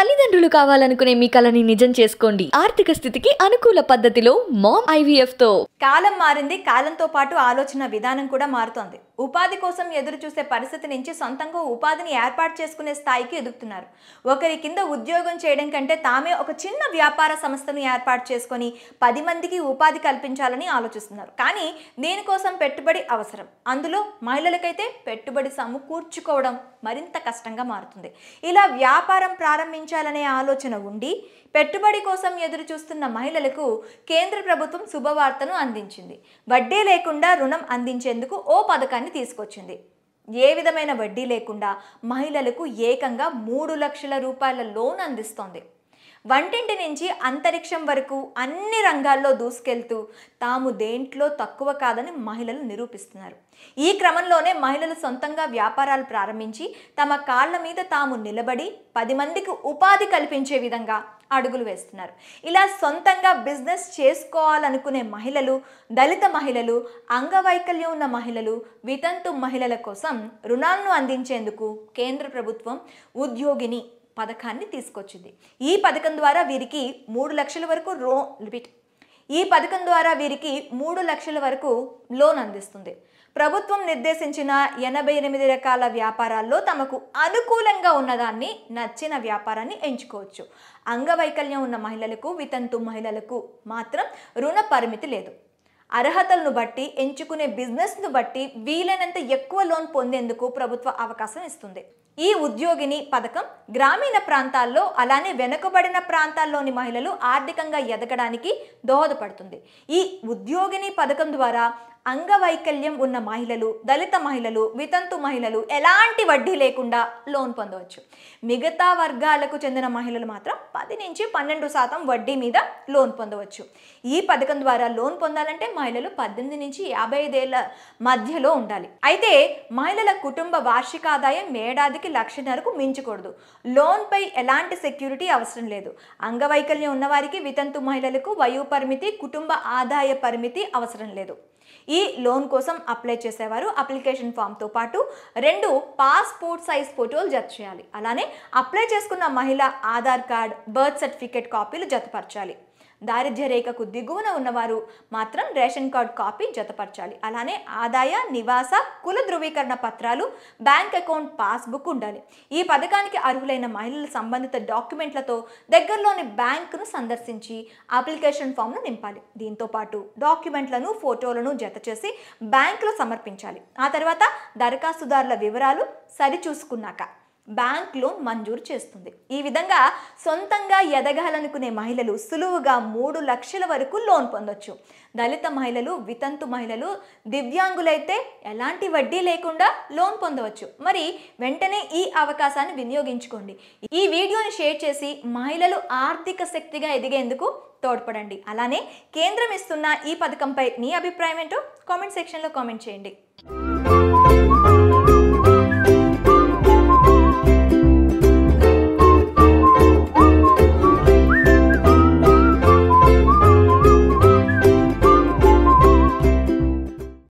తల్లిదండ్రులు కావాలనుకునే మీ కలని నిజం చేసుకోండి ఆర్థిక స్థితికి అనుకూల పద్ధతిలో మామ్ ఐవీఎఫ్ తో కాలం మారింది కాలంతో పాటు ఆలోచన విధానం కూడా మారుతోంది ఉపాధి కోసం ఎదురు చూసే పరిస్థితి నుంచి సొంతంగా ఉపాధిని ఏర్పాటు చేసుకునే స్థాయికి ఎదుగుతున్నారు ఒకరి కింద ఉద్యోగం చేయడం కంటే తామే ఒక చిన్న వ్యాపార సంస్థను ఏర్పాటు చేసుకొని పది మందికి ఉపాధి కల్పించాలని ఆలోచిస్తున్నారు కానీ దీనికోసం పెట్టుబడి అవసరం అందులో మహిళలకైతే పెట్టుబడి సమకూర్చుకోవడం మరింత కష్టంగా మారుతుంది ఇలా వ్యాపారం ప్రారంభించాలనే ఆలోచన ఉండి పెట్టుబడి కోసం ఎదురు చూస్తున్న మహిళలకు కేంద్ర ప్రభుత్వం శుభవార్తను అందించింది వడ్డీ లేకుండా రుణం అందించేందుకు ఓ పథకాన్ని తీసుకొచ్చింది ఏ విధమైన వడ్డీ లేకుండా మహిళలకు ఏకంగా మూడు లక్షల రూపాయల లోన్ అందిస్తోంది వంటింటి నుంచి అంతరిక్షం వరకు అన్ని రంగాల్లో దూసుకెళ్తూ తాము దేంట్లో తక్కువ కాదని మహిళలు నిరూపిస్తున్నారు ఈ క్రమంలోనే మహిళలు సొంతంగా వ్యాపారాలు ప్రారంభించి తమ కాళ్ల మీద తాము నిలబడి పది మందికి ఉపాధి కల్పించే విధంగా అడుగులు వేస్తున్నారు ఇలా సొంతంగా బిజినెస్ చేసుకోవాలనుకునే మహిళలు దళిత మహిళలు అంగవైకల్యం ఉన్న మహిళలు వితంతు మహిళల కోసం రుణాలను అందించేందుకు కేంద్ర ప్రభుత్వం ఉద్యోగిని పథకాన్ని తీసుకొచ్చింది ఈ పథకం ద్వారా వీరికి మూడు లక్షల వరకు రో రిపీట్ ఈ పథకం ద్వారా వీరికి మూడు లక్షల వరకు లోన్ అందిస్తుంది ప్రభుత్వం నిర్దేశించిన ఎనభై ఎనిమిది రకాల వ్యాపారాల్లో తమకు అనుకూలంగా ఉన్నదాన్ని నచ్చిన వ్యాపారాన్ని ఎంచుకోవచ్చు అంగవైకల్యం ఉన్న మహిళలకు వితంతు మహిళలకు మాత్రం రుణ పరిమితి లేదు అర్హతలను బట్టి ఎంచుకునే బిజినెస్ను బట్టి వీలైనంత ఎక్కువ లోన్ పొందేందుకు ప్రభుత్వ అవకాశం ఇస్తుంది ఈ ఉద్యోగిని పథకం గ్రామీణ ప్రాంతాల్లో అలానే వెనుకబడిన ప్రాంతాల్లోని మహిళలు ఆర్థికంగా ఎదగడానికి దోహదపడుతుంది ఈ ఉద్యోగిని పథకం ద్వారా అంగవైకల్యం ఉన్న మహిళలు దళిత మహిళలు వితంతు మహిళలు ఎలాంటి వడ్డీ లేకుండా లోన్ పొందవచ్చు మిగతా వర్గాలకు చెందిన మహిళలు మాత్రం పది నుంచి పన్నెండు శాతం వడ్డీ మీద లోన్ పొందవచ్చు ఈ పథకం ద్వారా లోన్ పొందాలంటే మహిళలు పద్దెనిమిది నుంచి యాభై ఐదేళ్ల మధ్యలో ఉండాలి అయితే మహిళల కుటుంబ వార్షిక ఆదాయం ఏడాదికి లక్షన్నరకు మించకూడదు లోన్పై ఎలాంటి సెక్యూరిటీ అవసరం లేదు అంగవైకల్యం ఉన్నవారికి వితంతు మహిళలకు వయో పరిమితి కుటుంబ ఆదాయ పరిమితి అవసరం లేదు ఈ లోన్ కోసం అప్లై చేసేవారు అప్లికేషన్ ఫామ్తో పాటు రెండు పాస్పోర్ట్ సైజ్ ఫోటోలు జత చేయాలి అలానే అప్లై చేసుకున్న మహిళ ఆధార్ కార్డ్ బర్త్ సర్టిఫికేట్ కాపీలు జతపరచాలి దారిద్ర్య రేఖకు దిగువన ఉన్నవారు మాత్రం రేషన్ కార్డ్ కాపీ జతపరచాలి అలానే ఆదాయ నివాస కుల ధృవీకరణ పత్రాలు బ్యాంక్ అకౌంట్ పాస్బుక్ ఉండాలి ఈ పథకానికి అర్హులైన మహిళల సంబంధిత డాక్యుమెంట్లతో దగ్గరలోని బ్యాంకును సందర్శించి అప్లికేషన్ ఫామ్ను నింపాలి దీంతో పాటు డాక్యుమెంట్లను ఫోటోలను జత చేసి బ్యాంకులో సమర్పించాలి ఆ తర్వాత దరఖాస్తుదారుల వివరాలు సరిచూసుకున్నాక బ్యాంక్ లోన్ మంజూరు చేస్తుంది ఈ విధంగా సొంతంగా ఎదగాలనుకునే మహిళలు సులువుగా మూడు లక్షల వరకు లోన్ పొందొచ్చు దళిత మహిళలు వితంతు మహిళలు దివ్యాంగులైతే ఎలాంటి వడ్డీ లేకుండా లోన్ పొందవచ్చు మరి వెంటనే ఈ అవకాశాన్ని వినియోగించుకోండి ఈ వీడియోని షేర్ చేసి మహిళలు ఆర్థిక శక్తిగా ఎదిగేందుకు తోడ్పడండి అలానే కేంద్రం ఇస్తున్న ఈ పథకంపై మీ అభిప్రాయం ఏంటో కామెంట్ సెక్షన్లో కామెంట్ చేయండి